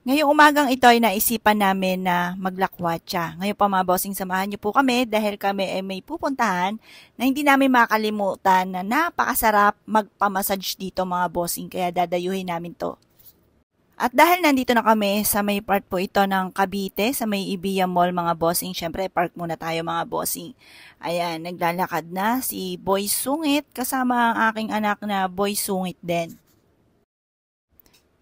Ngayong umagang ito ay naisipan namin na maglakwatsa. Ngayon pa mga bossing, samahan niyo po kami dahil kami ay may pupuntahan na hindi namin makalimutan na napakasarap magpamassage dito mga bossing kaya dadayuhin namin to. At dahil nandito na kami sa may part po ito ng Cavite, sa may Ibiya Mall mga bossing, syempre park muna tayo mga bossing. Ayan, naglalakad na si Boy Sungit kasama ang aking anak na Boy Sungit din.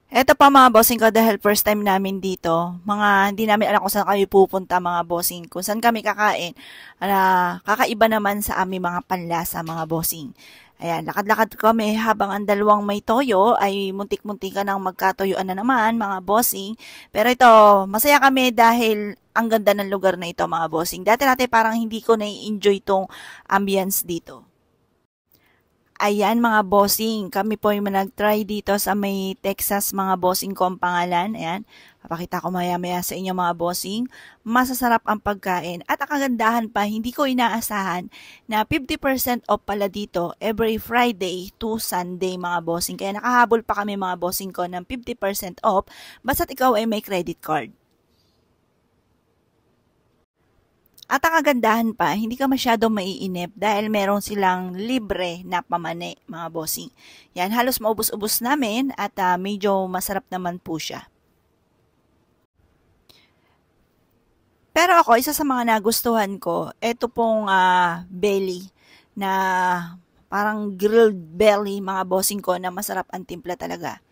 Eto pa mga bossing ko dahil first time namin dito. Mga hindi namin alam kung saan kami pupunta mga bossing. Kung saan kami kakain. Ala, kakaiba naman sa aming mga panlasa mga bossing. Ayan, lakad-lakad kami habang ang dalawang may toyo ay muntik-muntik ka nang magkatoyuan na naman mga bossing. Pero ito, masaya kami dahil ang ganda ng lugar na ito mga bossing. Dati-dati parang hindi ko na-enjoy tong ambience dito. Ayan mga bossing, kami po yung nag-try dito sa may Texas mga bossing ko ang pangalan. Ayan, papakita ko maya maya sa inyo mga bossing. Masasarap ang pagkain at ang kagandahan pa, hindi ko inaasahan na 50% off pala dito every Friday to Sunday mga bossing. Kaya nakahabol pa kami mga bossing ko ng 50% off basta't ikaw ay may credit card. At ang kagandahan pa, hindi ka masyado maiinip dahil meron silang libre na pamane, mga bossing. Yan, halos maubos-ubos namin at uh, medyo masarap naman po siya. Pero ako, isa sa mga nagustuhan ko, ito pong uh, belly na parang grilled belly, mga bossing ko, na masarap ang timpla talaga.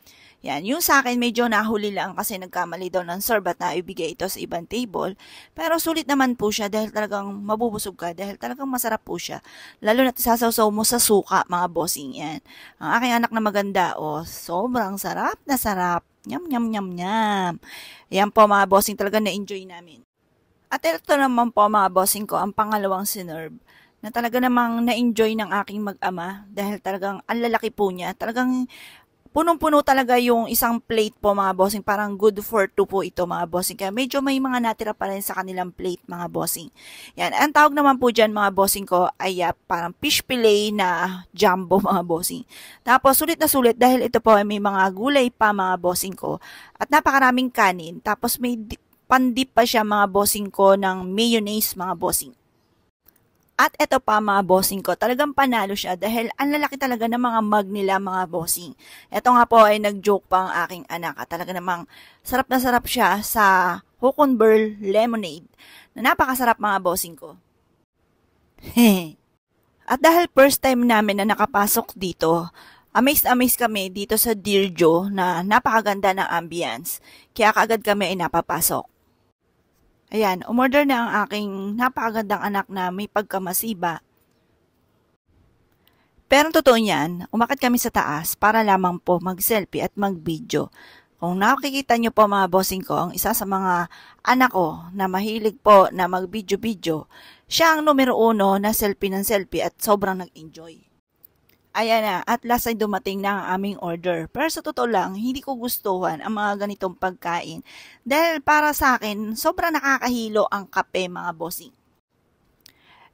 Yan, yung sa akin medyo nahuli lang kasi nagkamali daw ng sorbat na ibigay ito sa ibang table. Pero sulit naman po siya dahil talagang mabubusog ka, dahil talagang masarap po siya. Lalo na sasawsaw mo sa suka, mga bossing yan. Ang aking anak na maganda, oh, sobrang sarap na sarap. Nyam, nyam, nyam, nyam. Yan po mga bossing, talaga na-enjoy namin. At ito naman po mga bossing ko, ang pangalawang sinerve na talaga namang na-enjoy ng aking mag-ama dahil talagang ang lalaki po niya. Talagang punong-puno talaga yung isang plate po mga bossing. Parang good for two po ito mga bossing. Kaya medyo may mga natira pa rin sa kanilang plate mga bossing. Yan. Ang tawag naman po dyan mga bossing ko ay uh, parang fish fillet na jumbo mga bossing. Tapos sulit na sulit dahil ito po ay may mga gulay pa mga bossing ko. At napakaraming kanin. Tapos may pandip pa siya mga bossing ko ng mayonnaise mga bossing. At eto pa mga bossing ko, talagang panalo siya dahil ang lalaki talaga ng mga mag nila mga bossing. Eto nga po ay nag-joke pa ang aking anak at talaga namang sarap na sarap siya sa Hokonburl Lemonade na napakasarap mga bossing ko. at dahil first time namin na nakapasok dito, amazed-amazed kami dito sa Dear Joe na napakaganda ng ambience. Kaya kaagad kami ay napapasok. Ayan, umorder na ang aking napakagandang anak na may pagkamasiba. Pero totoo niyan, umakat kami sa taas para lamang po mag-selfie at mag-video. Kung nakikita niyo po mga bossing ko, ang isa sa mga anak ko na mahilig po na mag-video-video, siya ang numero uno na selfie ng selfie at sobrang nag-enjoy ayan na, at last ay dumating na ang aming order. Pero sa totoo lang, hindi ko gustuhan ang mga ganitong pagkain. Dahil para sa akin, sobra nakakahilo ang kape mga bossing.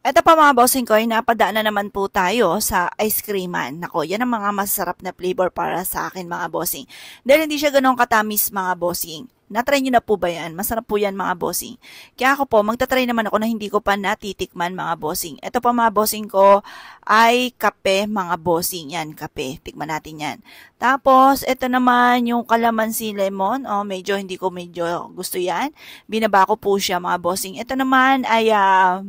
Ito pa mga bossing ko ay napadaan na naman po tayo sa ice cream man. Nako, yan ang mga masarap na flavor para sa akin mga bossing. Dahil hindi siya ganun katamis mga bossing. Natry nyo na po ba yan? Masarap po yan mga bossing. Kaya ako po, magtatry naman ako na hindi ko pa natitikman mga bossing. Ito po mga bossing ko ay kape mga bossing. Yan, kape. Tikman natin yan. Tapos, ito naman yung kalamansi lemon. oh, medyo hindi ko medyo gusto yan. Binaba ko po siya mga bossing. Ito naman ay uh,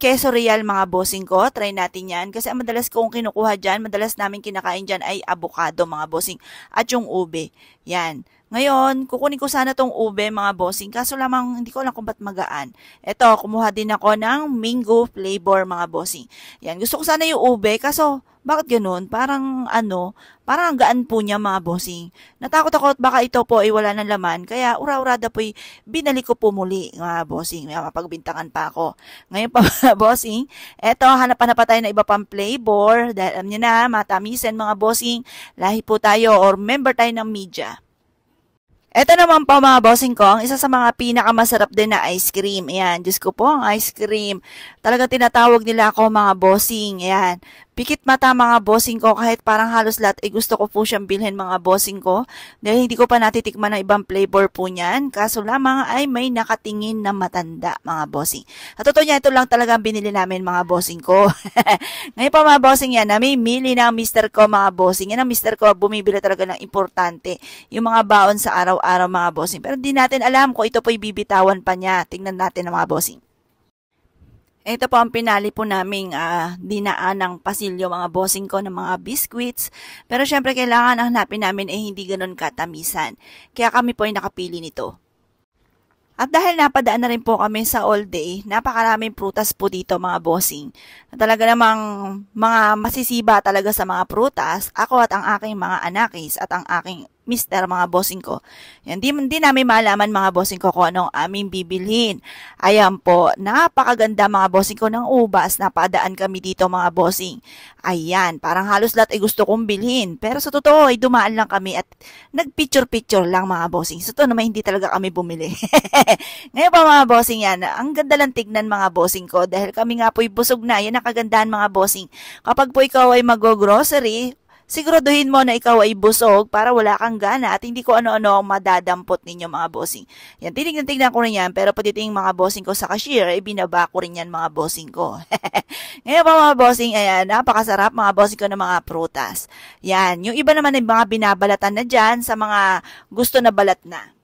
Queso Real mga bossing ko. Try natin yan. Kasi ang madalas kong kinukuha dyan, madalas namin kinakain dyan ay abukado mga bossing. At yung ube. Yan. Ngayon, kukunin ko sana tong ube mga bossing. Kaso lamang hindi ko alam kung ba't magaan. Ito, kumuha din ako ng mingo flavor mga bossing. Yan. Gusto ko sana yung ube. Kaso bakit ganun? Parang ano, parang ang gaan po niya mga bossing. Natakot ako at baka ito po ay wala ng laman, kaya ura-urada po ay binalik ko po muli mga bossing. May mapagbintangan pa ako. Ngayon pa mga bossing, eto hanapan na pa tayo na iba pang flavor. Dahil alam niyo na, matamisen mga bossing, lahi po tayo or member tayo ng media. Ito naman po mga bossing ko, ang isa sa mga pinakamasarap din na ice cream. Ayan, Diyos ko po, ang ice cream. Talaga tinatawag nila ako mga bossing. Ayan, Pikit mata mga bossing ko kahit parang halos lahat ay eh, gusto ko po siyang bilhin mga bossing ko dahil hindi ko pa natitikman ang ibang flavor po niyan. Kaso lamang ay may nakatingin na matanda mga bossing. At totoo niya ito lang talaga ang binili namin mga bossing ko. Ngayon pa mga bossing yan, namimili na ang mister ko mga bossing. Yan ang mister ko bumibili talaga ng importante yung mga baon sa araw-araw mga bossing. Pero di natin alam kung ito po'y ibibitawan pa niya. Tingnan natin mga bossing. Ito po ang pinali po naming uh, dinaan ng pasilyo mga bossing ko ng mga biscuits. Pero syempre kailangan ang hanapin namin ay eh, hindi ganun katamisan. Kaya kami po ay nakapili nito. At dahil napadaan na rin po kami sa all day, napakaraming prutas po dito mga bossing. Na talaga namang mga masisiba talaga sa mga prutas, ako at ang aking mga anakis at ang aking mister, mga bossing ko. Hindi, di, namin malaman mga bossing ko kung anong aming bibilhin. Ayan po, napakaganda mga bossing ko ng ubas. Napadaan kami dito mga bossing. Ayan, parang halos lahat ay gusto kong bilhin. Pero sa totoo ay dumaan lang kami at nagpicture-picture lang mga bossing. Sa totoo naman hindi talaga kami bumili. Ngayon pa mga bossing yan, ang ganda lang tignan mga bossing ko dahil kami nga po'y busog na. Yan ang kagandahan mga bossing. Kapag po ikaw ay mag-grocery siguraduhin mo na ikaw ay busog para wala kang gana at hindi ko ano-ano ang madadampot ninyo mga bossing. Yan, tinignan-tignan ko rin yan, pero patiting mga bossing ko sa cashier, ay eh, binaba ko rin yan mga bossing ko. Ngayon pa mga bossing, ayan, napakasarap mga bossing ko ng mga prutas. Yan, yung iba naman ay mga binabalatan na dyan sa mga gusto na balat na.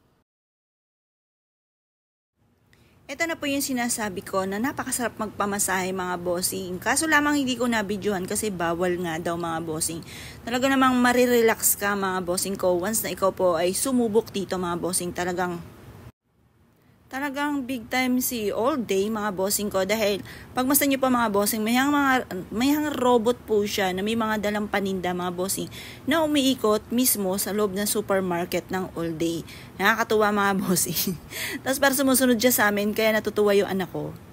Ito na po yung sinasabi ko na napakasarap magpamasahe mga bossing. Kaso lamang hindi ko nabidyohan kasi bawal nga daw mga bossing. Talaga namang marirelax ka mga bossing ko once na ikaw po ay sumubok dito mga bossing. Talagang talagang big time si all day mga bossing ko dahil pagmasa niyo pa mga bossing mayang mga mayang robot po siya na may mga dalang paninda mga bossing na umiikot mismo sa loob ng supermarket ng all day nakakatuwa mga bossing tapos para sumusunod siya sa amin kaya natutuwa yung anak ko